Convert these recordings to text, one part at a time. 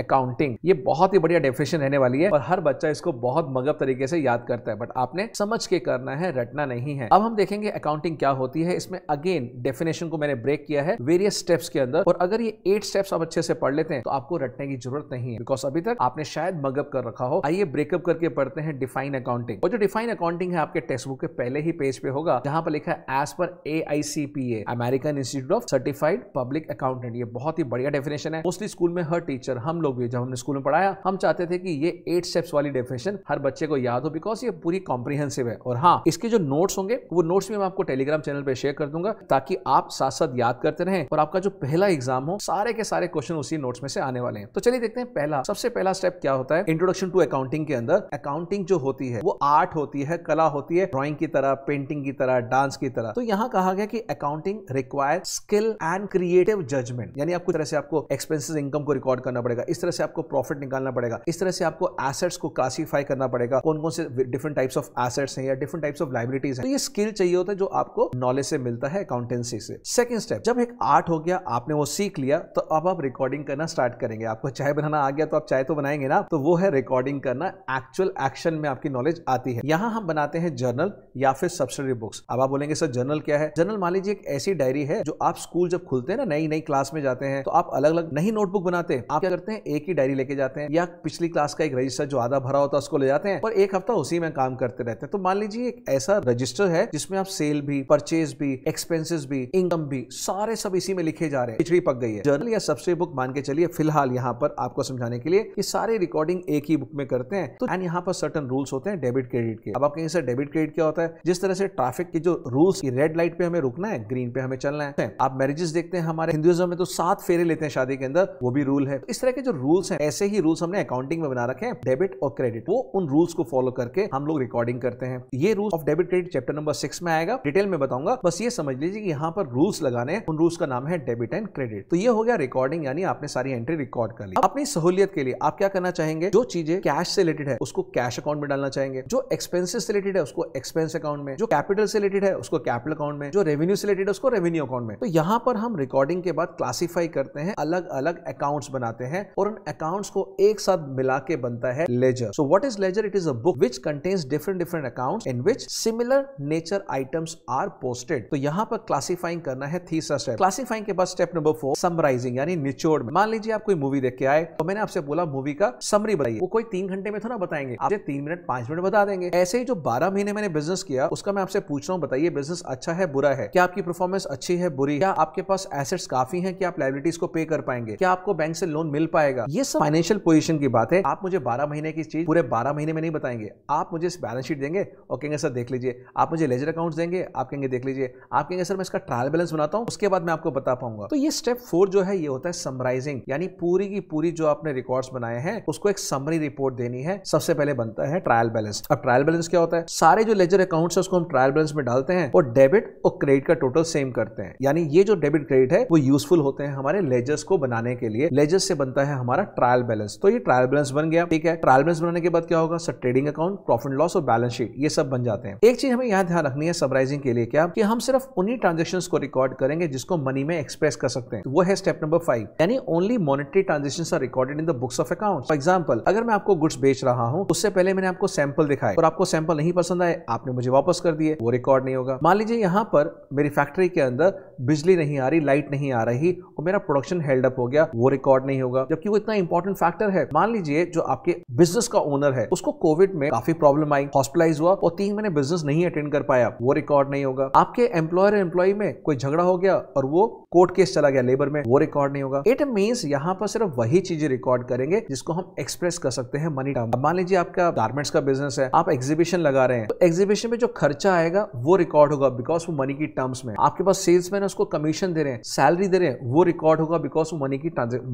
Accounting ये बहुत ही बढ़िया डेफिनेशन रहने वाली है और हर बच्चा इसको बहुत मगब तरीके से याद करता है बट आपने समझ के करना है रटना नहीं है अब हम देखेंगे अकाउंटिंग क्या होती है इसमें अगेन डेफिनेशन को मैंने ब्रेक किया है वेरियस स्टेप्स के अंदर और अगर ये एट स्टेप्स आप अच्छे से पढ़ लेते हैं तो आपको रटने की जरूरत नहीं है बिकॉज अभी तक आपने शायद मगब कर रखा हो आइए ब्रेकअप करके पढ़ते हैं डिफाइन अकाउंटिंग और जो डिफाइन अकाउंटिंग है आपके टेक्स्ट बुक के पहले ही पेज पे होगा जहां पर लिखा है एज पर A I C P A American institute of certified public accountant ये बहुत ही बढ़िया डेफिनेशन है मोस्टली स्कूल में हर टीचर हम लोग लोग भी जब हमने स्कूल में पढ़ाया हम चाहते थे कि ये एट स्टेप्स वाली डेफिनेशन हर बच्चे को याद हो बिकॉज ये पूरी कॉम्प्रिहेंसिव है और हाँ इसके जो नोट्स होंगे वो नोट्स भी मैं आपको टेलीग्राम चैनल पर शेयर कर दूंगा ताकि आप साथ साथ याद करते रहें और आपका जो पहला एग्जाम हो सारे के सारे क्वेश्चन उसी नोट्स में से आने वाले हैं तो चलिए देखते हैं पहला सबसे पहला स्टेप क्या होता है इंट्रोडक्शन टू अकाउंटिंग के अंदर अकाउंटिंग जो होती है वो आर्ट होती है कला होती है ड्रॉइंग की तरह पेंटिंग की तरह डांस की तरह तो यहाँ कहा गया कि accounting require skill and creative judgement यानी आपको तरह से आपको एक्सपेंसेस इनकम को रिकॉर्ड करना पड़ेगा इस तरह से आपको प्रॉफिट निकालना पड़ेगा इस तरह से आपको एसेट्स को क्लासीफाई करना पड़ेगा कौन कौन से डिफरेंट टाइप्स ऑफ एसेट्स हैं या डिफरेंट टाइप्स ऑफ लाइबिलिटीज है तो ये स्किल चाहिए होता है जो आपको नॉलेज से मिलता है अकाउंटेंसी से सेकंड स्टेप जब एक आर्ट हो गया आपने वो सीख लिया तो अब आप रिकॉर्डिंग करना स्टार्ट करेंगे आपको चाय बनाना आ गया तो आप चाय तो बनाएंगे ना तो वो है रिकॉर्डिंग करना एक्चुअल एक्शन में आपकी नॉलेज आती है यहाँ हम बनाते हैं जर्नल या फिर सब्सिडरी बुक्स अब आप बोलेंगे सर जर्नल क्या है जर्नल मान लीजिए एक ऐसी डायरी है जो आप स्कूल जब खुलते हैं ना नई नई क्लास में जाते हैं तो आप अलग अलग नहीं नोटबुक बनाते आप क्या करते हैं हैं एक ही डायरी लेके जाते हैं या पिछली क्लास का एक रजिस्टर जो आधा भरा होता है उसको ले जाते हैं और एक हफ्ता उसी में काम करते रहते हैं तो मान लीजिए एक ऐसा रजिस्टर है जिसमें आप सेल भी परचेज भी एक्सपेंसिस भी इनकम भी सारे सब इसी में लिखे जा रहे हैं पिछड़ी पक गई है जर्नल या सबसे बुक मान के चलिए फिलहाल यहाँ पर आपको समझाने के लिए कि सारे रिकॉर्डिंग एक ही बुक में करते हैं तो एंड यहाँ पर सर्टन रूल्स होते हैं डेबिट क्रेडिट के अब आप कहीं से डेबिट क्रेडिट क्या होता है जिस तरह से ट्रैफिक के जो रूल्स की रेड लाइट पे हमें रुकना है ग्रीन पे हमें चलना है आप मैरिजेस देखते हैं हमारे हिंदुइज्म में तो सात फेरे लेते हैं शादी के अंदर वो भी रूल है इस तरह के जो जो रूल्स हैं ऐसे ही रूल्स हमने अकाउंटिंग में बना रखे हैं डेबिट और क्रेडिट वो उन रूल्स को फॉलो करके हम लोग रिकॉर्डिंग करते हैं ये rule of debit credit chapter number six में आएगा डिटेल में बताऊंगा बस ये समझ लीजिए कि यहाँ पर रूल्स लगाने हैं उन रूल्स का नाम है डेबिट एंड क्रेडिट तो ये हो गया रिकॉर्डिंग यानी आपने सारी एंट्री रिकॉर्ड कर ली अपनी सहूलियत के लिए आप क्या करना चाहेंगे जो चीजें कैश से रिलेटेड है उसको कैश अकाउंट में डालना चाहेंगे जो एक्सपेंसिस से रिलेटेड है उसको एक्सपेंस अकाउंट में जो कैपिटल से रिलेटेड है उसको कैपिटल अकाउंट में जो रेवेन्यू से रिलेटेड है उसको रेवेन्यू अकाउंट में तो यहाँ पर हम रिकॉर्डिंग के बाद क्लासीफाई करते हैं अलग अलग अकाउंट्स बनाते हैं और उन अकाउंट्स को एक साथ मिला के बनता है ledger so what is ledger it is a book which contains different different accounts in which similar nature items are posted तो यहाँ पर क्लासिफाइंग करना है थीसा स्टेप क्लासिफाइंग के बाद स्टेप नंबर फोर समराइजिंग यानी निचोड़ मान लीजिए आप कोई मूवी देख के आए तो मैंने आपसे बोला मूवी का समरी बताइए वो कोई तीन घंटे में थोड़ा बताएंगे आप तीन मिनट पांच मिनट बता देंगे ऐसे ही जो बारह महीने मैंने बिजनेस किया उसका मैं आपसे पूछ रहा हूँ बताइए बिजनेस अच्छा है बुरा है क्या आपकी परफॉर्मेंस अच्छी है बुरी क्या आपके पास एसेट्स काफी है कि आप लाइबिलिटीज को पे कर पाएंगे क्या आपको बैंक से लोन मिल पाएगा आएगा ये सब फाइनेंशियल पोजिशन की बात है आप मुझे बारह महीने की चीज पूरे बारह महीने में नहीं बताएंगे आप मुझे बैलेंस शीट देंगे और कहेंगे सर देख लीजिए आप मुझे लेजर अकाउंट देंगे आप कहेंगे देख लीजिए आप कहेंगे सर मैं इसका ट्रायल बैलेंस बनाता हूँ उसके बाद मैं आपको बता पाऊंगा तो ये स्टेप फोर जो है ये होता है समराइजिंग यानी पूरी की पूरी जो आपने रिकॉर्ड बनाए हैं उसको एक समरी रिपोर्ट देनी है सबसे पहले बनता है ट्रायल बैलेंस अब ट्रायल बैलेंस क्या होता है सारे जो लेजर अकाउंट है उसको हम ट्रायल बैलेंस में डालते हैं और डेबिट और क्रेडिट का टोटल सेम करते हैं यानी ये जो डेबिट क्रेडिट है वो यूजफुल होते हैं हमारे लेजर्स को बनाने के लिए लेजर्स से बनता है हमारा ट्रायल बैलेंस तो ये ट्रायल बैलेंस बन गया ठीक है ट्रायल बैलेंस बनाने के बाद क्या होगा sir trading account profit loss और बैलेंस शीट ये सब बन जाते हैं एक चीज हमें यहाँ ध्यान रखनी है समराइजिंग के लिए क्या कि हम सिर्फ उन्हीं ट्रांजेक्शन को रिकॉर्ड करेंगे जिसको मनी में एक्सप्रेस कर सकते हैं तो वो है स्टेप नंबर फाइव यानी only monetary transaction are recorded in the books of account for example अगर मैं आपको गुड्स बेच रहा हूँ उससे पहले मैंने आपको सैंपल दिखाए और आपको सैंपल नहीं पसंद आए आपने मुझे वापस कर दिए वो रिकॉर्ड नहीं होगा मान लीजिए यहाँ पर मेरी फैक्ट्री के अंदर बिजली नहीं आ रही लाइट नहीं आ रही और मेरा प्रोडक्शन हेल्ड अप हो गया वो रिकॉर्ड नहीं होगा जबकि क्यों इतना इंपॉर्टेंट फैक्टर है मान लीजिए जो आपके बिजनेस का ओनर है उसको कोविड में काफी प्रॉब्लम आई हॉस्पिटलाइज हुआ और तीन महीने बिजनेस नहीं अटेंड कर पाया वो रिकॉर्ड नहीं होगा आपके एम्प्लॉयर एम्प्लॉय में कोई झगड़ा हो गया और वो कोर्ट केस चला गया लेबर में वो रिकॉर्ड नहीं होगा इट मीन्स यहाँ पर सिर्फ वही चीजें रिकॉर्ड करेंगे जिसको हम एक्सप्रेस कर सकते हैं मनी टर्म मान लीजिए आपका गार्मेंट्स का बिजनेस है आप एग्जीबिशन लगा रहे हैं तो एग्जीबिशन में जो खर्चा आएगा वो रिकॉर्ड होगा बिकॉज वो मनी की टर्म्स में आपके पास सेल्समैन उसको कमीशन दे रहे हैं सैलरी दे रहे हैं वो रिकॉर्ड होगा बिकॉज वो मनी की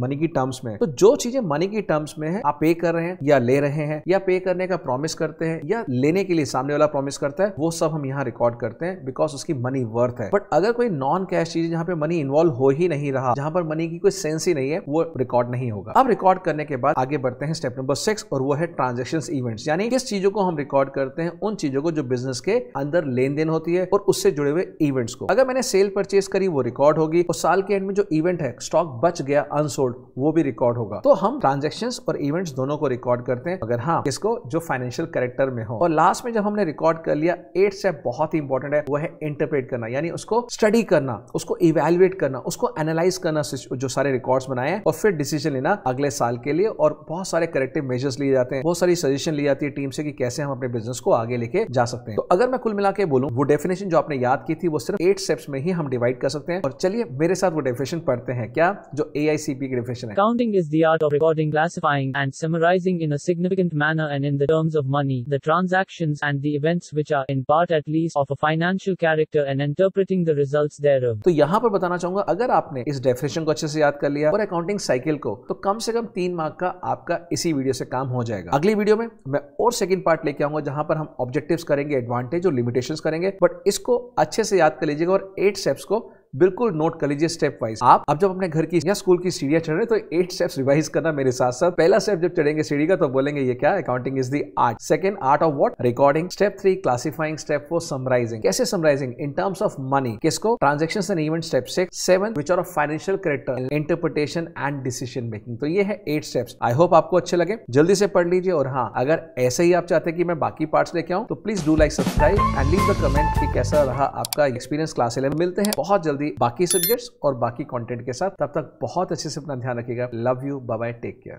मनी की टर्म्स में तो तो जो चीजें मनी की टर्म्स में है आप पे कर रहे हैं या ले रहे हैं या पे करने का प्रॉमिस करते हैं या लेने के लिए सामने वाला प्रॉमिस करता है वो सब हम यहाँ रिकॉर्ड करते हैं बिकॉज उसकी मनी वर्थ है बट अगर कोई नॉन कैश चीज जहाँ पे मनी इन्वॉल्व हो ही नहीं रहा जहां पर मनी की कोई सेंस ही नहीं है वो रिकॉर्ड नहीं होगा अब रिकॉर्ड करने के बाद आगे बढ़ते हैं स्टेप नंबर सिक्स और वो है ट्रांजेक्शन इवेंट्स यानी किस चीजों को हम रिकॉर्ड करते हैं उन चीजों को जो बिजनेस के अंदर लेन देन होती है और उससे जुड़े हुए इवेंट्स को अगर मैंने सेल परचेज करी वो रिकॉर्ड होगी और साल के एंड में जो इवेंट है स्टॉक बच गया अनसोल्ड वो भी रिकॉर्ड रिकॉर्ड होगा तो हम ट्रांजेक्शन और इवेंट्स दोनों को रिकॉर्ड करते हैं अगर हाँ इसको जो फाइनेंशियल करेक्टर में हो और लास्ट में जब हमने रिकॉर्ड कर लिया एट स्टेप बहुत ही इंपॉर्टेंट है वो है इंटरप्रेट करना यानी उसको स्टडी करना उसको इवेल्युएट करना उसको एनालाइज करना जो सारे रिकॉर्ड बनाए हैं और फिर डिसीजन लेना अगले साल के लिए और बहुत सारे करेक्टिव मेजर्स लिए जाते हैं बहुत सारी सजेशन ली जाती है टीम से कि कैसे हम अपने बिजनेस को आगे लेके जा सकते हैं तो अगर मैं कुल मिला के बोलूँ वो डेफिनेशन जो आपने याद की थी वो सिर्फ एट स्टेप्स में ही हम डिवाइड कर सकते हैं और चलिए मेरे साथ वो डेफिनेशन पढ़ते हैं क्या जो ए की डेफिनेशन है counting is the art of recording, classifying, and summarizing in a significant manner and in the terms of money, the transactions, and the events which are, in part at least, of a financial character and interpreting the results thereof. तो यहाँ पर बताना चाहूंगा अगर आपने इस definition को अच्छे से याद कर लिया और अकाउंटिंग साइकिल को तो कम से कम तीन मार्क का आपका इसी वीडियो से काम हो जाएगा अगली वीडियो में मैं और सेकंड पार्ट लेके आऊंगा जहां पर हम ऑब्जेक्टिव्स करेंगे एडवांटेज और लिमिटेशंस करेंगे बट इसको अच्छे से याद कर लीजिएगा और एट स्टेप्स को बिल्कुल नोट कर लीजिए स्टेप वाइज आप अब जब अपने घर की या स्कूल की सीढ़ियां चढ़ रहे तो एट स्टेप रिवाइज करना मेरे साथ साथ पहला स्टेप जब चढ़ेंगे सीढ़ी का तो बोलेंगे ये क्या accounting is the art second art of what recording step three classifying step four summarising कैसे summarising in terms of money किसको transaction and event step six seven which are financial character interpretation and decision making तो ये है eight steps I hope आपको अच्छे लगे जल्दी से पढ़ लीजिए और हाँ अगर ऐसे ही आप चाहते कि मैं बाकी पार्ट लेके आऊँ तो please do like subscribe and leave the comment कि कैसा रहा आपका एक्सपीरियंस क्लास इलेवन मिलते हैं बहुत जल्दी बाकी सब्जेक्ट्स और बाकी कंटेंट के साथ तब तक बहुत अच्छे से अपना ध्यान रखिएगा love you bye take care